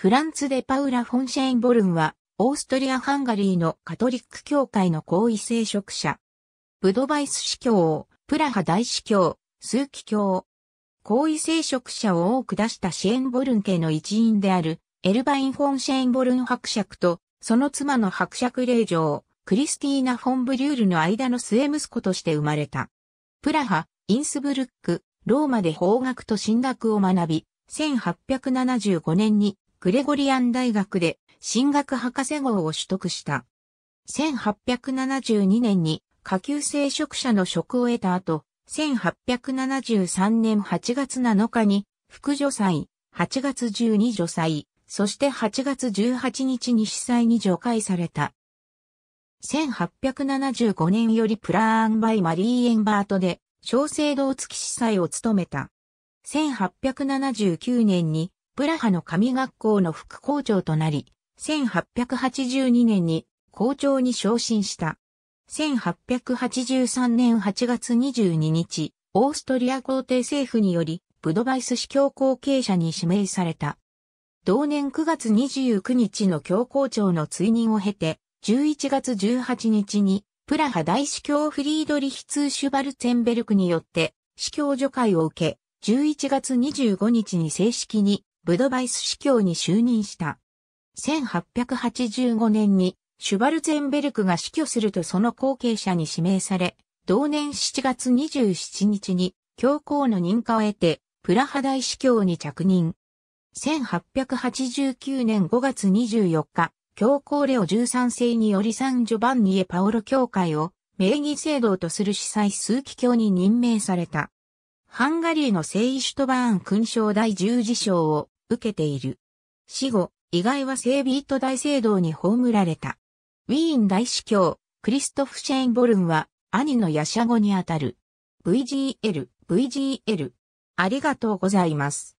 フランツでパウラ・フォンシェインボルンは、オーストリア・ハンガリーのカトリック教会の高位聖職者。ブドバイス司教、プラハ大司教、スーキ教。高位聖職者を多く出したシェーンボルン家の一員である、エルバイン・フォンシェインボルン伯爵と、その妻の伯爵令嬢、クリスティーナ・フォンブリュールの間の末息子として生まれた。プラハ、インスブルック、ローマで法学と神学を学び、1875年にグレゴリアン大学で進学博士号を取得した。1872年に下級聖職者の職を得た後、1873年8月7日に副助祭、8月12助祭、そして8月18日に司祭に除外された。1875年よりプラーンバイマリー・エンバートで小聖堂付き司祭を務めた。1879年にプラハの神学校の副校長となり、1882年に校長に昇進した。1883年8月22日、オーストリア皇帝政府により、ブドバイス司教後継者に指名された。同年9月29日の教皇庁の追認を経て、11月18日に、プラハ大司教フリードリヒツーシュバルツェンベルクによって、司教除会を受け、11月25日に正式にブドバイス司教に就任した。1885年にシュバルツェンベルクが死去するとその後継者に指名され、同年7月27日に教皇の認可を得て、プラハ大司教に着任。1889年5月24日、教皇レオ13世によりサンジョバンニエパオロ教会を名義制度とする司祭数期教に任命された。ハンガリーの聖イシュトバーン勲章第十字章を受けている。死後、意外は聖ビート大聖堂に葬られた。ウィーン大司教、クリストフ・シェインボルンは、兄のヤシャゴにあたる。VGL、VGL。ありがとうございます。